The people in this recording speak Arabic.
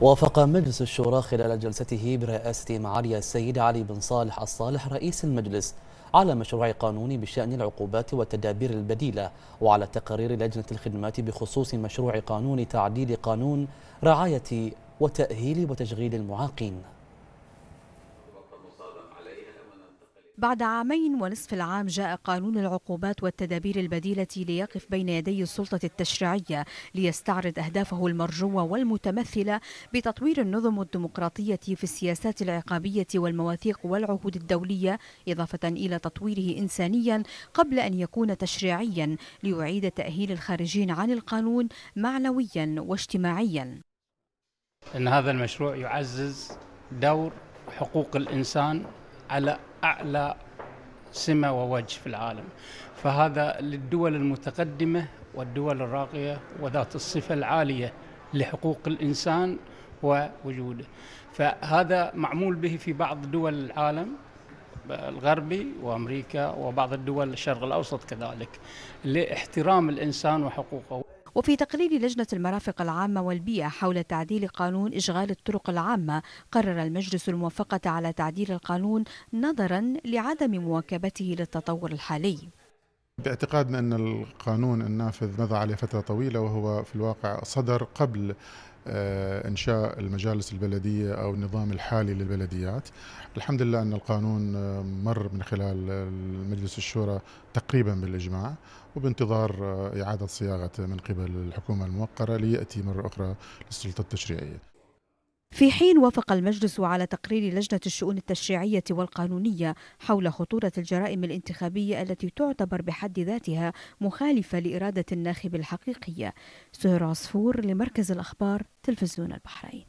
وافق مجلس الشورى خلال جلسته برئاسة معالي السيد علي بن صالح الصالح رئيس المجلس على مشروع قانون بشأن العقوبات والتدابير البديلة وعلى تقارير لجنة الخدمات بخصوص مشروع قانون تعديل قانون رعاية وتأهيل وتشغيل المعاقين بعد عامين ونصف العام جاء قانون العقوبات والتدابير البديلة ليقف بين يدي السلطة التشريعية ليستعرض أهدافه المرجوة والمتمثلة بتطوير النظم الديمقراطية في السياسات العقابية والمواثيق والعهود الدولية إضافة إلى تطويره إنسانيا قبل أن يكون تشريعيا ليعيد تأهيل الخارجين عن القانون معنويا واجتماعيا أن هذا المشروع يعزز دور حقوق الإنسان على اعلى سمه ووجه في العالم فهذا للدول المتقدمه والدول الراقيه وذات الصفه العاليه لحقوق الانسان ووجوده فهذا معمول به في بعض دول العالم الغربي وامريكا وبعض الدول الشرق الاوسط كذلك لاحترام الانسان وحقوقه وفي تقرير لجنة المرافق العامة والبيئة حول تعديل قانون إشغال الطرق العامة قرر المجلس الموافقة على تعديل القانون نظرا لعدم مواكبته للتطور الحالي باعتقادنا أن القانون النافذ مضى عليه فترة طويلة وهو في الواقع صدر قبل آه، انشاء المجالس البلديه او النظام الحالي للبلديات. الحمد لله ان القانون آه، مر من خلال مجلس الشورى تقريبا بالاجماع وبانتظار آه، اعاده صياغته من قبل الحكومه الموقره لياتي مره اخرى للسلطه التشريعيه. في حين وافق المجلس على تقرير لجنة الشؤون التشريعية والقانونية حول خطورة الجرائم الانتخابية التي تعتبر بحد ذاتها مخالفة لإرادة الناخب الحقيقية سهر عصفور لمركز الأخبار تلفزيون البحرين